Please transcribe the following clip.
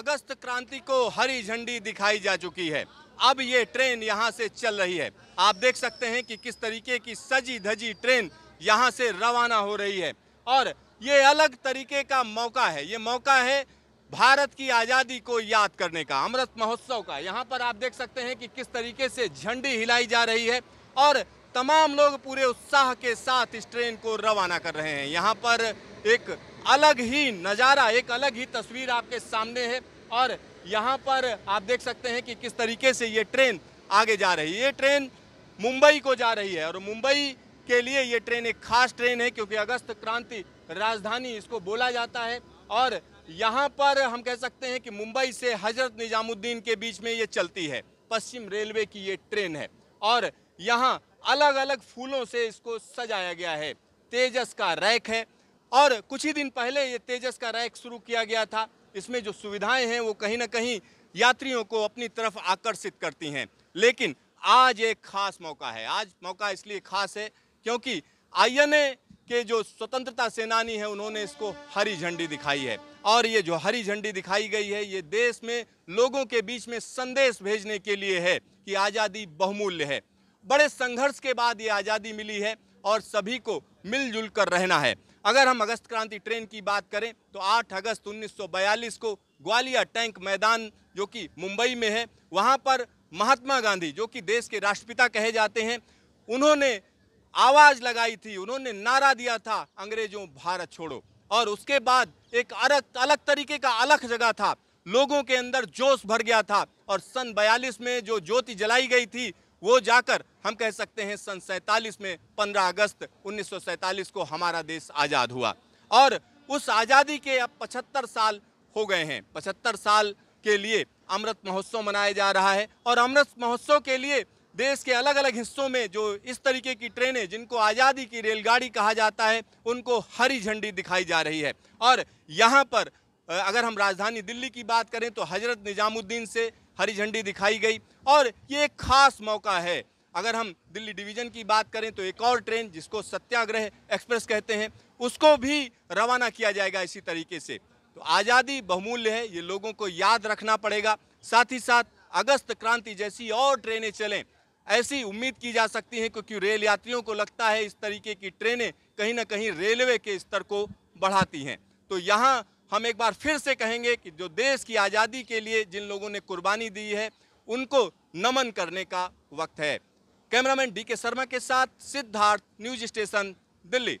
अगस्त क्रांति को हरी झंडी दिखाई जा चुकी है अब ये ट्रेन यहाँ से चल रही है आप देख सकते हैं कि किस तरीके की सजी धजी ट्रेन यहाँ से रवाना हो रही है और ये अलग तरीके का मौका है ये मौका है भारत की आज़ादी को याद करने का अमृत महोत्सव का यहाँ पर आप देख सकते हैं कि किस तरीके से झंडी हिलाई जा रही है और तमाम लोग पूरे उत्साह के साथ इस ट्रेन को रवाना कर रहे हैं यहाँ पर एक अलग ही नज़ारा एक अलग ही तस्वीर आपके सामने है और यहाँ पर आप देख सकते हैं कि किस तरीके से ये ट्रेन आगे जा रही है ये ट्रेन मुंबई को जा रही है और मुंबई के लिए ये ट्रेन एक खास ट्रेन है क्योंकि अगस्त क्रांति राजधानी इसको बोला जाता है और यहाँ पर हम कह सकते हैं कि मुंबई से हजरत निजामुद्दीन के बीच में ये चलती है पश्चिम रेलवे की ये ट्रेन है और यहाँ अलग अलग फूलों से इसको सजाया गया है तेजस का रैक है और कुछ ही दिन पहले ये तेजस का रैक शुरू किया गया था इसमें जो सुविधाएं हैं वो कहीं ना कहीं यात्रियों को अपनी तरफ आकर्षित करती हैं लेकिन आज एक खास मौका है आज मौका इसलिए खास है क्योंकि आईएनए के जो स्वतंत्रता सेनानी हैं उन्होंने इसको हरी झंडी दिखाई है और ये जो हरी झंडी दिखाई गई है ये देश में लोगों के बीच में संदेश भेजने के लिए है कि आज़ादी बहुमूल्य है बड़े संघर्ष के बाद ये आज़ादी मिली है और सभी को मिलजुल कर रहना है अगर हम अगस्त क्रांति ट्रेन की बात करें तो 8 अगस्त 1942 को ग्वालियर टैंक मैदान जो कि मुंबई में है वहाँ पर महात्मा गांधी जो कि देश के राष्ट्रपिता कहे जाते हैं उन्होंने आवाज़ लगाई थी उन्होंने नारा दिया था अंग्रेजों भारत छोड़ो और उसके बाद एक अलग अलग तरीके का अलग जगह था लोगों के अंदर जोश भर गया था और सन बयालीस में जो ज्योति जलाई गई थी वो जाकर हम कह सकते हैं सन सैंतालीस में 15 अगस्त 1947 को हमारा देश आज़ाद हुआ और उस आज़ादी के अब पचहत्तर साल हो गए हैं पचहत्तर साल के लिए अमृत महोत्सव मनाया जा रहा है और अमृत महोत्सव के लिए देश के अलग अलग हिस्सों में जो इस तरीके की ट्रेनें जिनको आज़ादी की रेलगाड़ी कहा जाता है उनको हरी झंडी दिखाई जा रही है और यहाँ पर अगर हम राजधानी दिल्ली की बात करें तो हज़रत निज़ामुद्दीन से हरी झंडी दिखाई गई और ये एक खास मौका है अगर हम दिल्ली डिवीज़न की बात करें तो एक और ट्रेन जिसको सत्याग्रह एक्सप्रेस कहते हैं उसको भी रवाना किया जाएगा इसी तरीके से तो आज़ादी बहुमूल्य है ये लोगों को याद रखना पड़ेगा साथ ही साथ अगस्त क्रांति जैसी और ट्रेनें चलें ऐसी उम्मीद की जा सकती है क्योंकि रेल यात्रियों को लगता है इस तरीके की ट्रेनें कहीं ना कहीं रेलवे के स्तर को बढ़ाती हैं तो यहाँ हम एक बार फिर से कहेंगे कि जो देश की आज़ादी के लिए जिन लोगों ने कुर्बानी दी है उनको नमन करने का वक्त है कैमरामैन डी के शर्मा के साथ सिद्धार्थ न्यूज स्टेशन दिल्ली